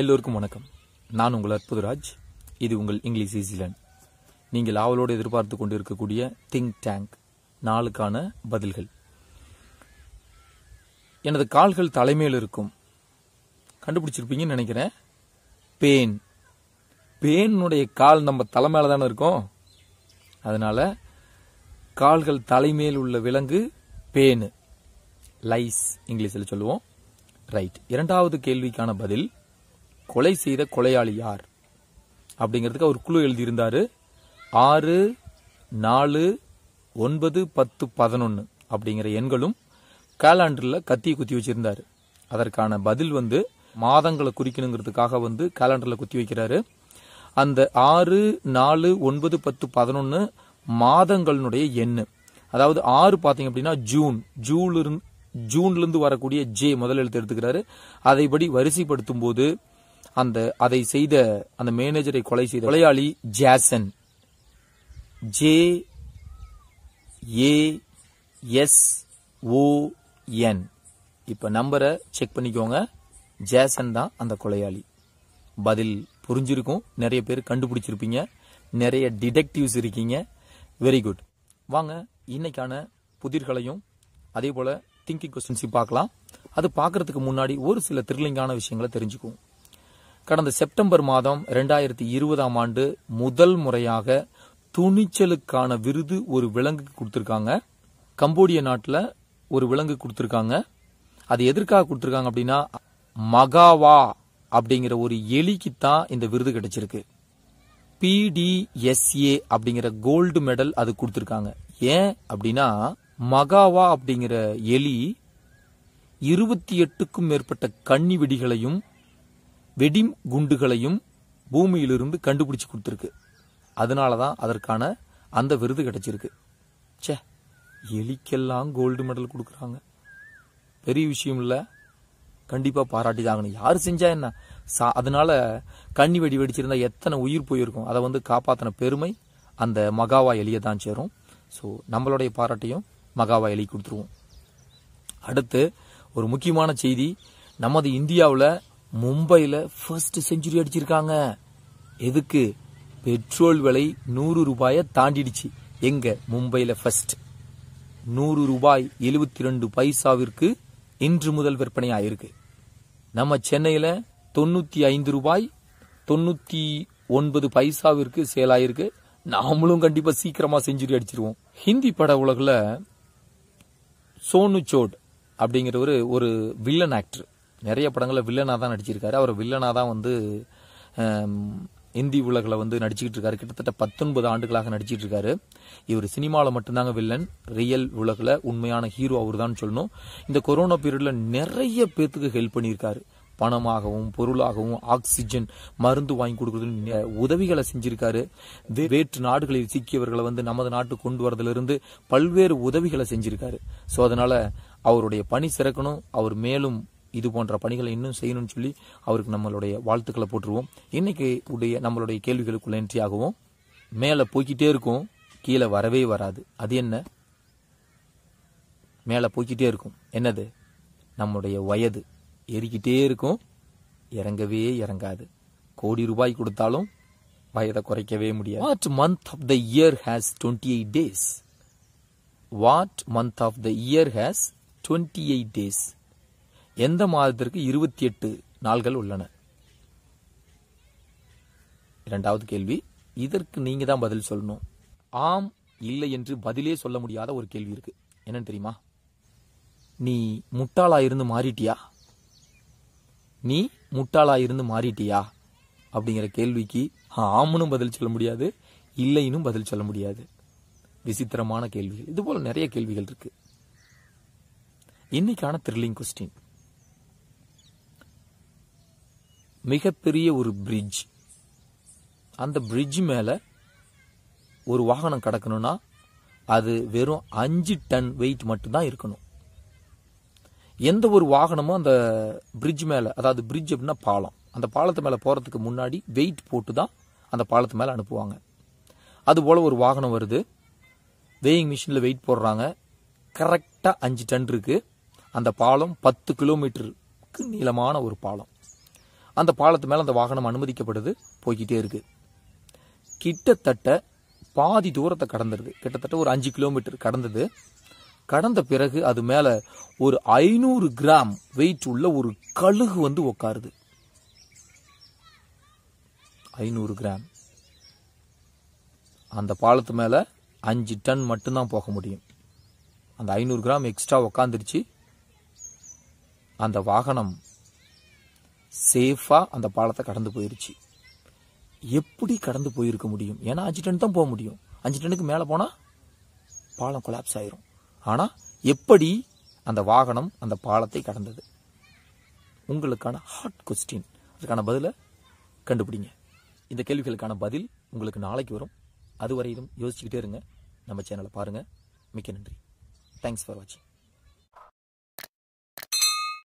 எல்லோருக்கும் வணக்கம் நான் உங்கள் அற்புதராஜ் இது உங்கள் இங்கிலீஷ் ஈஸிலன் நீங்கள் ஆவலோடு எதிர்பார்த்து கொண்டு இருக்கக்கூடிய திங்க் டேங்க் நாளுக்கான பதில்கள் எனது கால்கள் தலைமையில் இருக்கும் கண்டுபிடிச்சிருப்பீங்கன்னு நினைக்கிறேன் பேன் பேனுடைய கால் நம்ம தலைமையில தானே இருக்கும் அதனால கால்கள் தலைமையில் உள்ள விலங்கு பேனு லைஸ் இங்கிலீஷில் சொல்லுவோம் ரைட் இரண்டாவது கேள்விக்கான பதில் கொலை செய்த கொலையாளி யார் அப்படிங்கிறதுக்கு அவர் குழு எழுதியிருந்தாரு ஆறு நாலு ஒன்பது பத்து பதினொன்று அப்படிங்கிற எண்களும் கேலண்டரில் கத்தி குத்தி வச்சிருந்தார் அதற்கான பதில் வந்து மாதங்களை குறிக்கணுங்கிறதுக்காக வந்து கேலண்டரில் குத்தி வைக்கிறாரு அந்த ஆறு நாலு ஒன்பது பத்து பதினொன்று மாதங்களினுடைய எண் அதாவது ஆறு பார்த்தீங்க அப்படின்னா ஜூன் ஜூலிருந்து ஜூன்லேருந்து வரக்கூடிய ஜே முதல் எழுத்து எடுத்துக்கிறாரு அதைபடி வரிசைப்படுத்தும் போது அந்த அதை செய்த அந்த மேனேஜரை கொலை செய்த கொலையாளி Jason J A S O N இப்போ நம்பரை செக் பண்ணிக்கோங்க ஜேசன் தான் அந்த கொலையாளி பதில் புரிஞ்சிருக்கும் நிறைய பேர் கண்டுபிடிச்சிருப்பீங்க நிறைய டிடெக்டிவ்ஸ் இருக்கீங்க வெரி குட் வாங்க இன்னைக்கான புதிர்களையும் அதே போல் திங்கிங் கொஸ்டின்ஸையும் பார்க்கலாம் அது பார்க்கறதுக்கு முன்னாடி ஒரு சில த்ரில்லிங்கான விஷயங்களை தெரிஞ்சுக்குவோம் கடந்த செப்டம்பர் மாதம் இரண்டாயிரத்தி இருபதாம் ஆண்டு முதல் முறையாக துணிச்சலுக்கான விருது ஒரு விலங்குக்கு கொடுத்துருக்காங்க கம்போடிய நாட்டில் ஒரு விலங்கு கொடுத்துருக்காங்க அது எதற்காக கொடுத்துருக்காங்க அப்படின்னா மகாவா அப்படிங்கிற ஒரு எலிக்கு தான் இந்த விருது கிடைச்சிருக்கு பிடிஎஸ்ஏ அப்படிங்கிற கோல்டு மெடல் அது கொடுத்துருக்காங்க ஏன் அப்படின்னா மகாவா அப்படிங்கிற எலி இருபத்தி எட்டுக்கும் மேற்பட்ட கன்னி விடிகளையும் வெடிம் குண்டுகளையும் பூமியிலிருந்து கண்டுபிடிச்சு கொடுத்துருக்கு அதனால தான் அதற்கான அந்த விருது கிடைச்சிருக்கு சே எலிக்கெல்லாம் கோல்டு மெடல் கொடுக்குறாங்க பெரிய விஷயம் இல்லை கண்டிப்பாக பாராட்டி தாங்கணும் யார் செஞ்சா என்ன சா அதனால கண்ணி வெடி வெடிச்சிருந்தா எத்தனை உயிர் போயிருக்கும் அதை வந்து காப்பாற்றின பெருமை அந்த மகாவா எலியை தான் சேரும் ஸோ நம்மளுடைய பாராட்டையும் மகாவா எலி கொடுத்துருவோம் அடுத்து ஒரு முக்கியமான செய்தி நமது இந்தியாவில் மும்பையில் ஃபர்ஸ்ட் செஞ்சுரி அடிச்சிருக்காங்க எதுக்கு பெட்ரோல் விலை நூறு ரூபாயை தாண்டிடுச்சு எங்க மும்பையில் ஃபர்ஸ்ட் நூறு ரூபாய் எழுபத்தி ரெண்டு பைசாவிற்கு இன்று முதல் விற்பனை ஆயிருக்கு நம்ம சென்னையில் தொண்ணூற்றி ஐந்து ரூபாய் தொண்ணூற்றி ஒன்பது பைசாவிற்கு சேல் ஆயிருக்கு நாமளும் கண்டிப்பாக சீக்கிரமாக செஞ்சுரி அடிச்சிருவோம் ஹிந்தி பட உலகில் சோனு சோட் அப்படிங்கிற ஒரு ஒரு வில்லன் ஆக்டர் நிறைய படங்களில் வில்லனாக தான் நடிச்சிருக்காரு அவர் வில்லனாக தான் வந்து இந்தி உலகில் வந்து நடிச்சுக்கிட்டு இருக்காரு கிட்டத்தட்ட பத்தொன்பது ஆண்டுகளாக நடிச்சிட்டு இருக்காரு இவர் சினிமாவில் மட்டும்தாங்க வில்லன் ரியல் உலகில் உண்மையான ஹீரோ அவர் தான் சொல்லணும் இந்த கொரோனா பீரியடில் நிறைய பேர்த்துக்கு ஹெல்ப் பண்ணியிருக்காரு பணமாகவும் பொருளாகவும் ஆக்சிஜன் மருந்து வாங்கி கொடுக்கறது உதவிகளை செஞ்சிருக்காரு வேற்று நாடுகளில் சிக்கியவர்களை வந்து நமது நாட்டு கொண்டு வரதிலிருந்து பல்வேறு உதவிகளை செஞ்சிருக்காரு ஸோ அதனால அவருடைய பணி சிறக்கணும் அவர் மேலும் இது போன்ற பணிகளை இன்னும் செய்யணும்னு சொல்லி அவருக்கு நம்மளுடைய வாழ்த்துக்களை போட்டுருவோம் இன்னைக்கு உடைய நம்மளுடைய கேள்விகளுக்குள்ள என்ட்ரி ஆகுவோம் மேலே போய்கிட்டே இருக்கும் கீழே வரவே வராது அது என்ன மேலே போய்கிட்டே இருக்கும் என்னது நம்முடைய வயது எரிக்கிட்டே இருக்கும் இறங்கவே இறங்காது கோடி ரூபாய் கொடுத்தாலும் வயதை குறைக்கவே முடியாது what month of the year has twenty eight days what month of the year has twenty eight days எந்த மாதத்திற்கு இருபத்தி எட்டு நாள்கள் உள்ளன இரண்டாவது கேள்வி இதற்கு நீங்க தான் பதில் சொல்லணும் ஆம் இல்லை என்று பதிலே சொல்ல முடியாத ஒரு கேள்வி இருக்கு என்னன்னு தெரியுமா நீ முட்டாளா இருந்து மாறிட்டியா நீ முட்டாளா இருந்து மாறிட்டியா அப்படிங்கிற கேள்விக்கு ஆம்னும் பதில் சொல்ல முடியாது இல்லைனும் பதில் சொல்ல முடியாது விசித்திரமான கேள்விகள் இது போல நிறைய கேள்விகள் இருக்கு இன்னைக்கான த்ரில்லிங் கொஸ்டின் மிகப்பெரிய ஒரு பிரிட்ஜ் அந்த பிரிட்ஜ் மேலே ஒரு வாகனம் கிடக்கணும்னா அது வெறும் அஞ்சு டன் வெயிட் மட்டும்தான் இருக்கணும் எந்த ஒரு வாகனமும் அந்த பிரிட்ஜ் மேலே அதாவது பிரிட்ஜ் அப்படின்னா பாலம் அந்த பாலத்து மேலே போகிறதுக்கு முன்னாடி வெயிட் போட்டு தான் அந்த பாலத்து மேலே அனுப்புவாங்க அதுபோல் ஒரு வாகனம் வருது வேயிங் மிஷினில் வெயிட் போடுறாங்க கரெக்டாக அஞ்சு டன் இருக்குது அந்த பாலம் பத்து கிலோமீட்டருக்கு நீளமான ஒரு பாலம் அந்த பாலத்து மேலே அந்த வாகனம் அனுமதிக்கப்படுது போய்கிட்டே இருக்குது கிட்டத்தட்ட பாதி தூரத்தை கடந்துருது கிட்டத்தட்ட ஒரு அஞ்சு கிலோமீட்டர் கடந்தது கடந்த பிறகு அது மேலே ஒரு ஐநூறு கிராம் வெயிட் உள்ள ஒரு கழுகு வந்து உக்காருது ஐநூறு கிராம் அந்த பாலத்து மேலே அஞ்சு டன் மட்டும்தான் போக முடியும் அந்த ஐநூறு கிராம் எக்ஸ்ட்ரா உக்காந்துருச்சு அந்த வாகனம் சேஃபாக அந்த பாலத்தை கடந்து போயிருச்சு எப்படி கடந்து போயிருக்க முடியும் ஏன்னா அஞ்சு டன் தான் போக முடியும் அஞ்சு டனுக்கு மேலே போனால் பாலம் கொலாப்ஸ் ஆயிரும் ஆனால் எப்படி அந்த வாகனம் அந்த பாலத்தை கடந்தது உங்களுக்கான ஹாட் கொஸ்டின் அதுக்கான பதிலை கண்டுபிடிங்க இந்த கேள்விகளுக்கான பதில் உங்களுக்கு நாளைக்கு வரும் அதுவரையிலும் யோசிச்சுக்கிட்டே இருங்க நம்ம சேனலை பாருங்கள் மிக்க நன்றி தேங்க்ஸ் ஃபார் வாட்சிங்